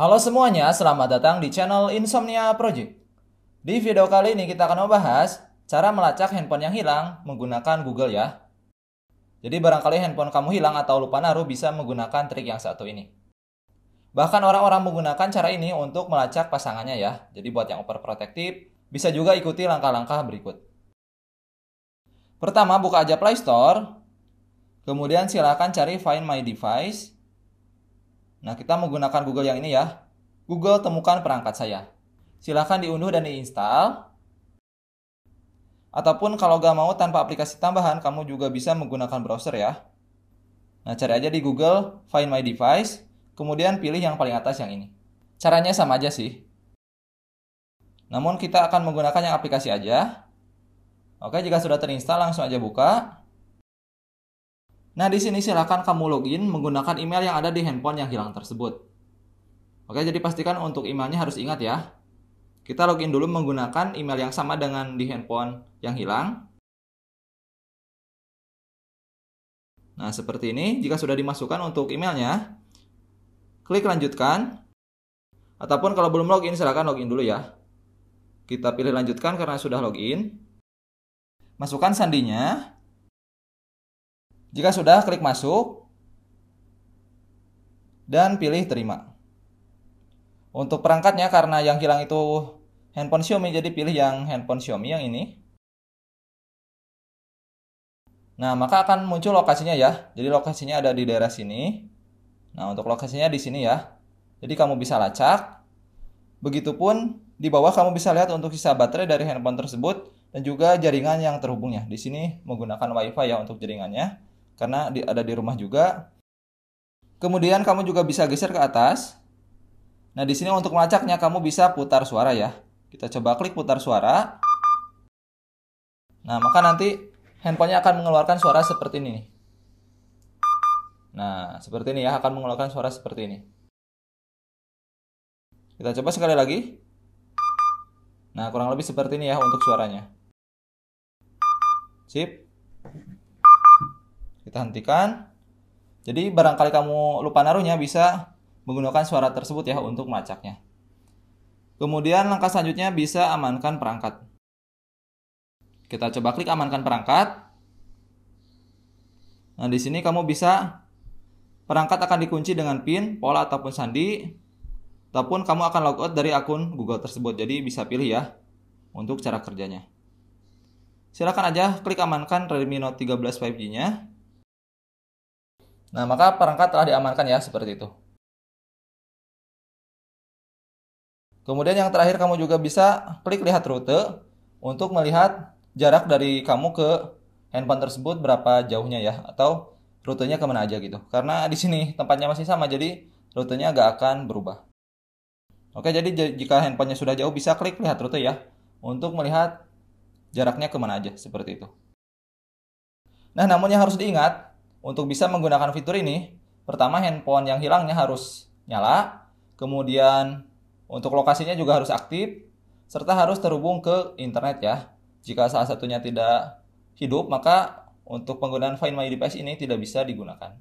Halo semuanya, selamat datang di channel Insomnia Project. Di video kali ini kita akan membahas cara melacak handphone yang hilang menggunakan Google ya. Jadi barangkali handphone kamu hilang atau lupa naruh bisa menggunakan trik yang satu ini. Bahkan orang-orang menggunakan cara ini untuk melacak pasangannya ya. Jadi buat yang overprotective, bisa juga ikuti langkah-langkah berikut. Pertama, buka aja Play Store. Kemudian silakan cari Find My Device Nah, kita menggunakan Google yang ini ya. Google temukan perangkat saya. Silahkan diunduh dan diinstal. Ataupun kalau gak mau tanpa aplikasi tambahan, kamu juga bisa menggunakan browser ya. Nah, cari aja di Google Find My Device, kemudian pilih yang paling atas yang ini. Caranya sama aja sih. Namun kita akan menggunakan yang aplikasi aja. Oke, jika sudah terinstal langsung aja buka. Nah, di sini silakan kamu login menggunakan email yang ada di handphone yang hilang tersebut. Oke, jadi pastikan untuk emailnya harus ingat ya. Kita login dulu menggunakan email yang sama dengan di handphone yang hilang. Nah, seperti ini. Jika sudah dimasukkan untuk emailnya, klik lanjutkan. Ataupun kalau belum login, silakan login dulu ya. Kita pilih lanjutkan karena sudah login. Masukkan sandinya. Jika sudah, klik masuk dan pilih terima. Untuk perangkatnya karena yang hilang itu handphone Xiaomi jadi pilih yang handphone Xiaomi yang ini. Nah, maka akan muncul lokasinya ya. Jadi lokasinya ada di daerah sini. Nah, untuk lokasinya di sini ya. Jadi kamu bisa lacak. Begitupun di bawah kamu bisa lihat untuk sisa baterai dari handphone tersebut dan juga jaringan yang terhubungnya. Di sini menggunakan WiFi ya untuk jaringannya karena di, ada di rumah juga. Kemudian kamu juga bisa geser ke atas. Nah, di sini untuk melacaknya kamu bisa putar suara ya. Kita coba klik putar suara. Nah, maka nanti handphonenya akan mengeluarkan suara seperti ini. Nah, seperti ini ya, akan mengeluarkan suara seperti ini. Kita coba sekali lagi. Nah, kurang lebih seperti ini ya untuk suaranya. Sip kita hentikan jadi barangkali kamu lupa naruhnya bisa menggunakan suara tersebut ya untuk melacaknya kemudian langkah selanjutnya bisa amankan perangkat kita coba klik amankan perangkat nah di sini kamu bisa perangkat akan dikunci dengan pin pola ataupun sandi ataupun kamu akan logout dari akun Google tersebut. Jadi bisa pilih ya untuk cara kerjanya. Silakan aja klik amankan Redmi Note 13 5G-nya. Nah, maka perangkat telah diamankan ya, seperti itu. Kemudian yang terakhir kamu juga bisa klik lihat rute untuk melihat jarak dari kamu ke handphone tersebut berapa jauhnya ya atau rutenya kemana aja gitu. Karena di sini tempatnya masih sama jadi rutenya nggak akan berubah. Oke jadi jika handphonenya sudah jauh bisa klik lihat rute ya untuk melihat jaraknya kemana aja seperti itu. Nah namun yang harus diingat untuk bisa menggunakan fitur ini, pertama handphone yang hilangnya harus nyala, kemudian untuk lokasinya juga harus aktif, serta harus terhubung ke internet ya. Jika salah satunya tidak hidup, maka untuk penggunaan Find My Device ini tidak bisa digunakan.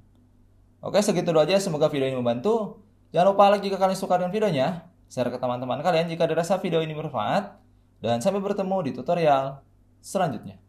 Oke, segitu dulu aja. Semoga video ini membantu. Jangan lupa like jika kalian suka dengan videonya. Share ke teman-teman kalian jika dirasa video ini bermanfaat. Dan sampai bertemu di tutorial selanjutnya.